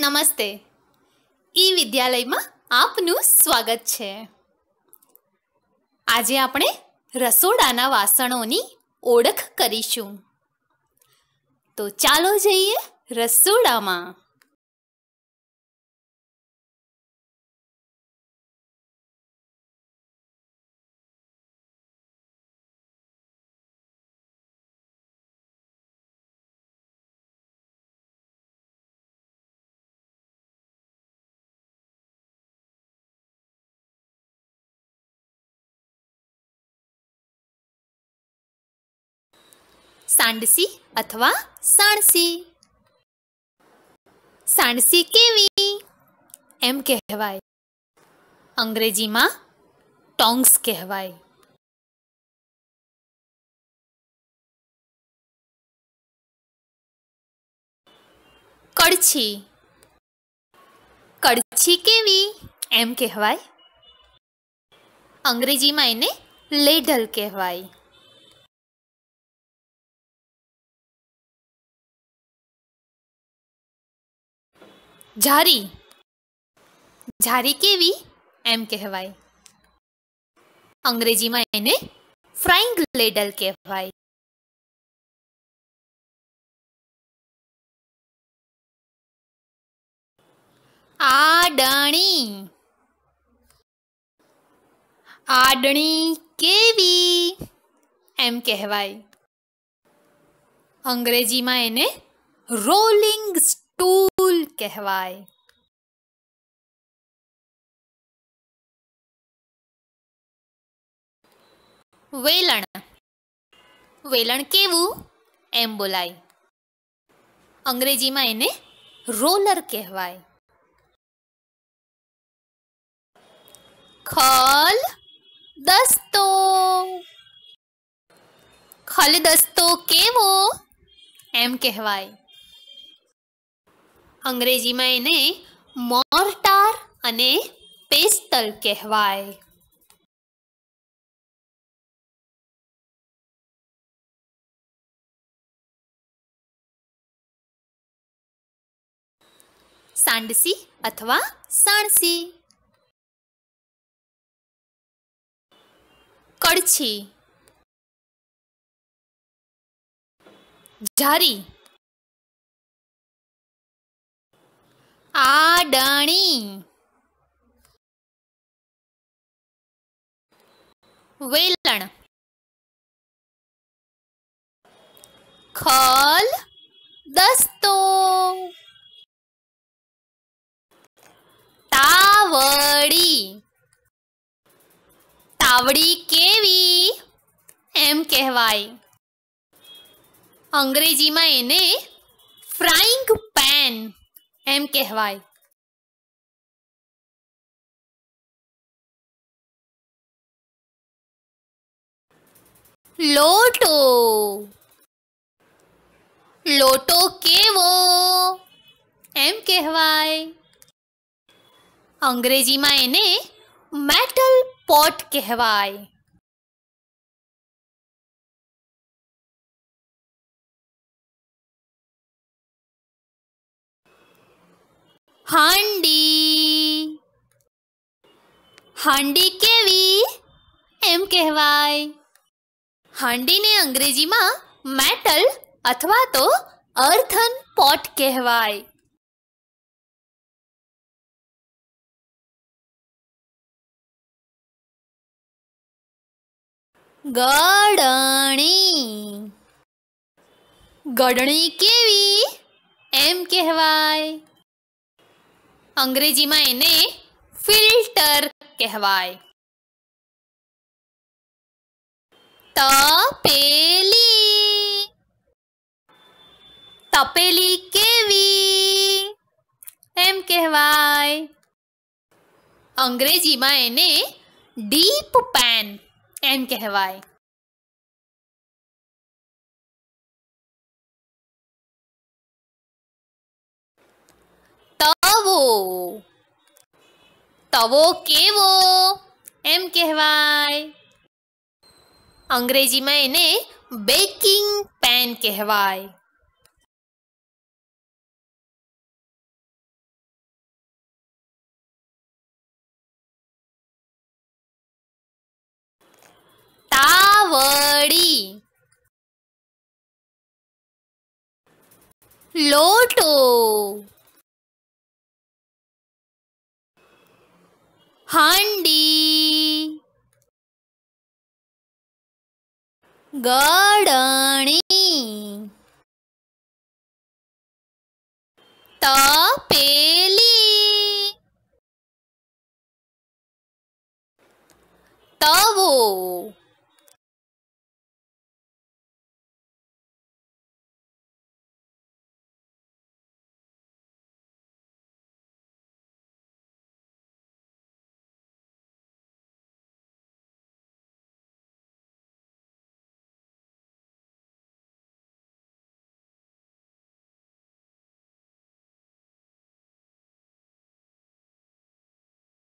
નમસ્તે ઈ વિદ્યાલયમાં આપનું સ્વાગત છે આજે આપણે રસોડાના વાસણોની ઓળખ કરીશું તો ચાલો જઈએ રસોડામાં सांडसी अथवा साणसी साणसी केवी एम कहवाय अंग्रेजी में टोंग्स कहवाय कड़छी कड़छी केवी एम कहवाय अंग्रेजी में इन्हें लेडल कहवाई झारी झारी केवी एम कहवाय अंग्रेजी में एने फ्राइंग लेडल कहवाय आडणी आडणी केवी एम कहवाय अंग्रेजी में एने रोलिंग स्टू कहवाए वेलण वेलण केव एम बोलाय अंग्रेजी में रोलर कहवाय खल दस्तो खल दस्तो केव एम कहवाई अंग्रेजी में मोर्टार पेस्तल कहवाय सांडसी अथवा सांडसी कड़छी जारी આડણી વેલણ ખલ દસ્તો તાવડી તાવડી કેવી એમ કહેવાય અંગ્રેજીમાં એને ફ્રાઈંગ પેન એમ કહેવાય लोटो लोटो केવો એમ કહેવાય અંગ્રેજીમાં એને મેટલ પોટ કહેવાય हांडी हांडी ने अंग्रेजी में मेटल अथवा तो अर्थन पॉट कहवाय गड़णी गड़णी केवी एम कहवाय अंग्रेजी में एने फिल्टर कहवाय तपेली तपेली केवी एम कहवाय अंग्रेजी में एने डीप पैन एम कहवाय તવો તવો કેવો એમ કહેવાય અંગ્રેજીમાં એને બેકિંગ પેન કહેવાય તાવડી લોટો હાંડી ગળણી તપેલી તવો